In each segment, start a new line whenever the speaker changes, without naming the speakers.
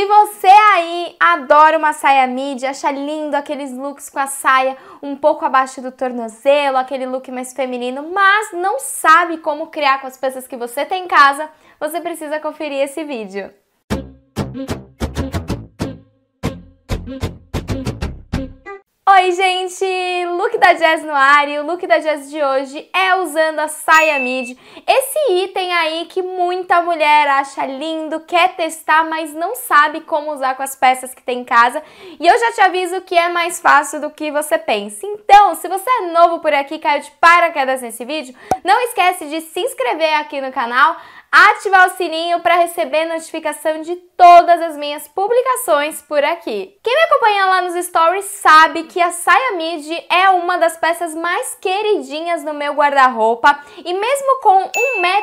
Se você aí adora uma saia midi, acha lindo aqueles looks com a saia um pouco abaixo do tornozelo, aquele look mais feminino, mas não sabe como criar com as peças que você tem em casa, você precisa conferir esse vídeo. Oi, gente! Look da Jazz no ar e o look da Jazz de hoje é usando a saia midi. Esse item aí que muita mulher acha lindo, quer testar, mas não sabe como usar com as peças que tem em casa. E eu já te aviso que é mais fácil do que você pensa. Então, se você é novo por aqui, caiu de paraquedas nesse vídeo, não esquece de se inscrever aqui no canal, ativar o sininho para receber notificação de todas as minhas publicações por aqui. Quem me acompanha lá nos stories sabe que a saia mid é uma das peças mais queridinhas no meu guarda-roupa e mesmo com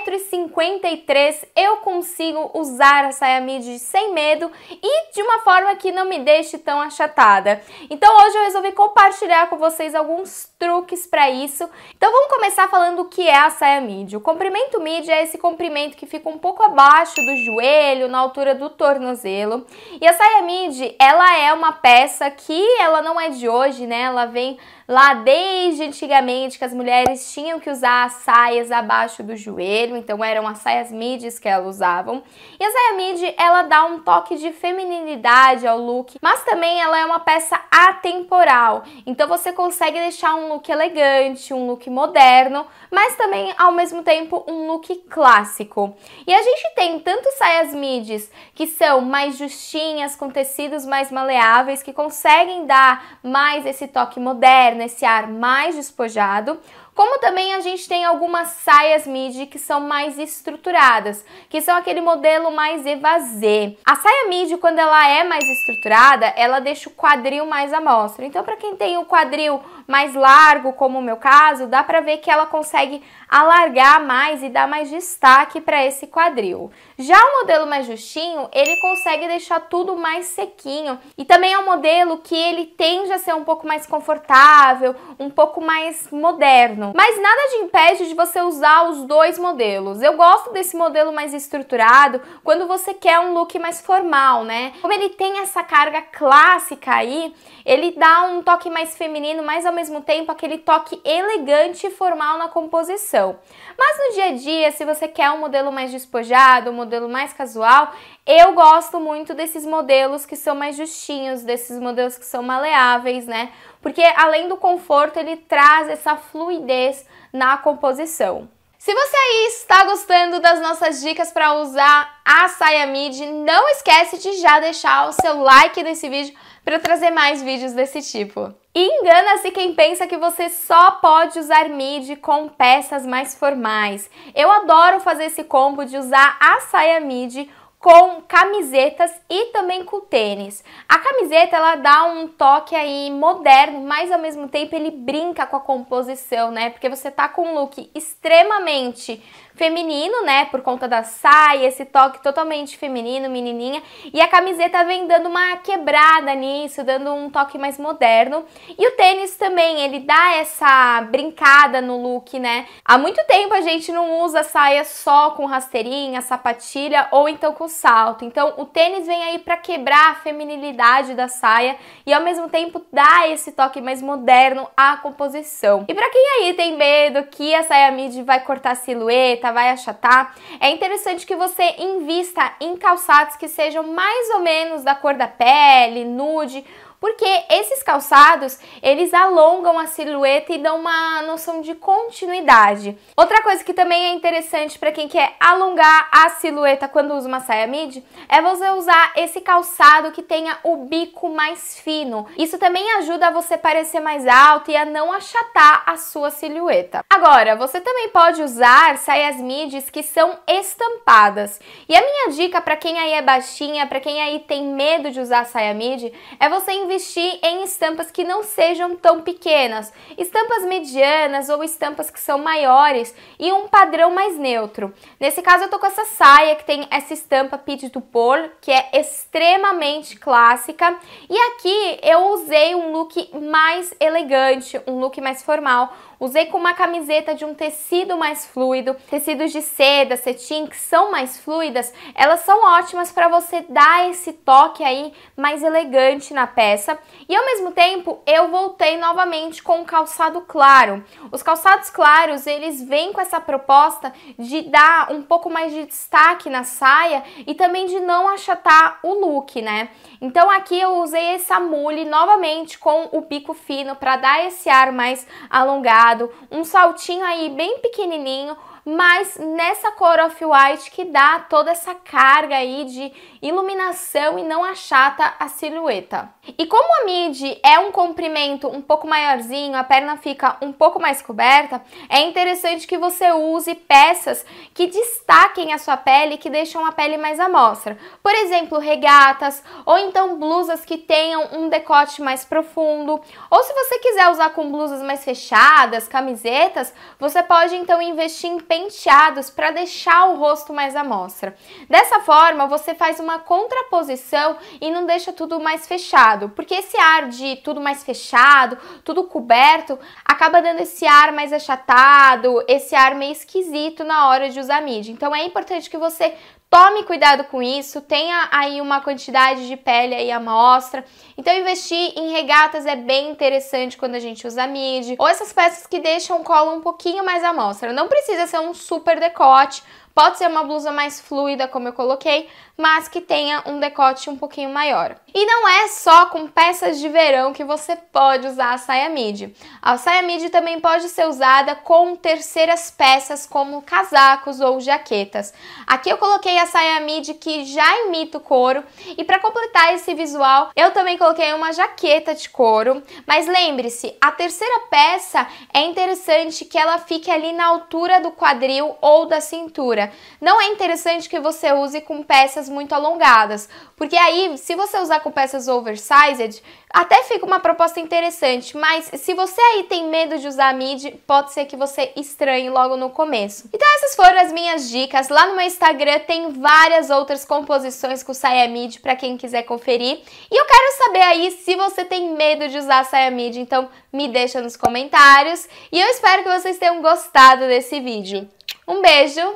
1,53m eu consigo usar a saia mid sem medo e de uma forma que não me deixe tão achatada. Então hoje eu resolvi compartilhar com vocês alguns truques para isso. Então vamos começar falando o que é a saia mid. O comprimento mid é esse comprimento que fica um pouco abaixo do joelho, na altura do tornozelo. E a saia midi, ela é uma peça que ela não é de hoje, né? Ela vem lá desde antigamente que as mulheres tinham que usar saias abaixo do joelho, então eram as saias midis que elas usavam. E a saia midi ela dá um toque de feminilidade ao look, mas também ela é uma peça atemporal. Então você consegue deixar um look elegante, um look moderno, mas também ao mesmo tempo um look clássico. E a gente tem tanto saias midis que são mais justinhas, com tecidos mais maleáveis, que conseguem dar mais esse toque moderno nesse ar mais despojado, como também a gente tem algumas saias midi que são mais estruturadas, que são aquele modelo mais evasê. A saia midi, quando ela é mais estruturada, ela deixa o quadril mais à mostra. Então, para quem tem o quadril mais largo, como o meu caso, dá para ver que ela consegue alargar mais e dar mais destaque para esse quadril. Já o modelo mais justinho, ele consegue deixar tudo mais sequinho e também é um modelo que ele tende a ser um pouco mais confortável confortável, um pouco mais moderno. Mas nada de impede de você usar os dois modelos. Eu gosto desse modelo mais estruturado quando você quer um look mais formal, né? Como ele tem essa carga clássica aí, ele dá um toque mais feminino, mas ao mesmo tempo aquele toque elegante e formal na composição. Mas no dia a dia, se você quer um modelo mais despojado, um modelo mais casual, eu gosto muito desses modelos que são mais justinhos, desses modelos que são maleáveis, né? Porque além do conforto, ele traz essa fluidez na composição. Se você aí está gostando das nossas dicas para usar a saia midi, não esquece de já deixar o seu like nesse vídeo para eu trazer mais vídeos desse tipo. E engana-se quem pensa que você só pode usar midi com peças mais formais. Eu adoro fazer esse combo de usar a saia midi com camisetas e também com tênis. A camiseta ela dá um toque aí moderno, mas ao mesmo tempo ele brinca com a composição, né? Porque você tá com um look extremamente feminino, né? Por conta da saia, esse toque totalmente feminino, menininha. E a camiseta vem dando uma quebrada nisso, dando um toque mais moderno. E o tênis também, ele dá essa brincada no look, né? Há muito tempo a gente não usa saia só com rasteirinha, sapatilha ou então com salto. Então o tênis vem aí para quebrar a feminilidade da saia e ao mesmo tempo dá esse toque mais moderno à composição. E para quem aí tem medo que a saia midi vai cortar silhueta, Tá, vai achatar. É interessante que você invista em calçados que sejam mais ou menos da cor da pele, nude, porque esses calçados eles alongam a silhueta e dão uma noção de continuidade. Outra coisa que também é interessante para quem quer alongar a silhueta quando usa uma saia midi é você usar esse calçado que tenha o bico mais fino. Isso também ajuda a você parecer mais alto e a não achatar a sua silhueta. Agora, você também pode usar saias midis que são estampadas. E a minha dica para quem aí é baixinha, para quem aí tem medo de usar saia midi, é você investir em estampas que não sejam tão pequenas, estampas medianas ou estampas que são maiores e um padrão mais neutro. Nesse caso eu tô com essa saia que tem essa estampa Pied du Paul, que é extremamente clássica, e aqui eu usei um look mais elegante, um look mais formal, Usei com uma camiseta de um tecido mais fluido, tecidos de seda, cetim, que são mais fluidas, elas são ótimas para você dar esse toque aí mais elegante na peça. E ao mesmo tempo, eu voltei novamente com um calçado claro. Os calçados claros, eles vêm com essa proposta de dar um pouco mais de destaque na saia e também de não achatar o look, né? Então aqui eu usei essa mule novamente com o bico fino para dar esse ar mais alongado um saltinho aí bem pequenininho, mas nessa cor off-white que dá toda essa carga aí de iluminação e não achata a silhueta. E como a midi é um comprimento um pouco maiorzinho, a perna fica um pouco mais coberta, é interessante que você use peças que destaquem a sua pele, que deixam a pele mais à mostra. Por exemplo, regatas ou então blusas que tenham um decote mais profundo. Ou se você quiser usar com blusas mais fechadas, camisetas, você pode então investir em penteados para deixar o rosto mais à mostra. Dessa forma, você faz uma contraposição e não deixa tudo mais fechado, porque esse ar de tudo mais fechado, tudo coberto, acaba dando esse ar mais achatado, esse ar meio esquisito na hora de usar mídia. Então é importante que você Tome cuidado com isso, tenha aí uma quantidade de pele aí amostra. Então investir em regatas é bem interessante quando a gente usa midi, ou essas peças que deixam o colo um pouquinho mais amostra. Não precisa ser um super decote, Pode ser uma blusa mais fluida, como eu coloquei, mas que tenha um decote um pouquinho maior. E não é só com peças de verão que você pode usar a saia midi. A saia midi também pode ser usada com terceiras peças, como casacos ou jaquetas. Aqui eu coloquei a saia midi que já imita o couro. E para completar esse visual, eu também coloquei uma jaqueta de couro. Mas lembre-se, a terceira peça é interessante que ela fique ali na altura do quadril ou da cintura. Não é interessante que você use com peças muito alongadas, porque aí, se você usar com peças oversized, até fica uma proposta interessante, mas se você aí tem medo de usar mid, pode ser que você estranhe logo no começo. Então essas foram as minhas dicas. Lá no meu Instagram tem várias outras composições com saia mid para quem quiser conferir. E eu quero saber aí se você tem medo de usar saia mid, então me deixa nos comentários. E eu espero que vocês tenham gostado desse vídeo. Um beijo!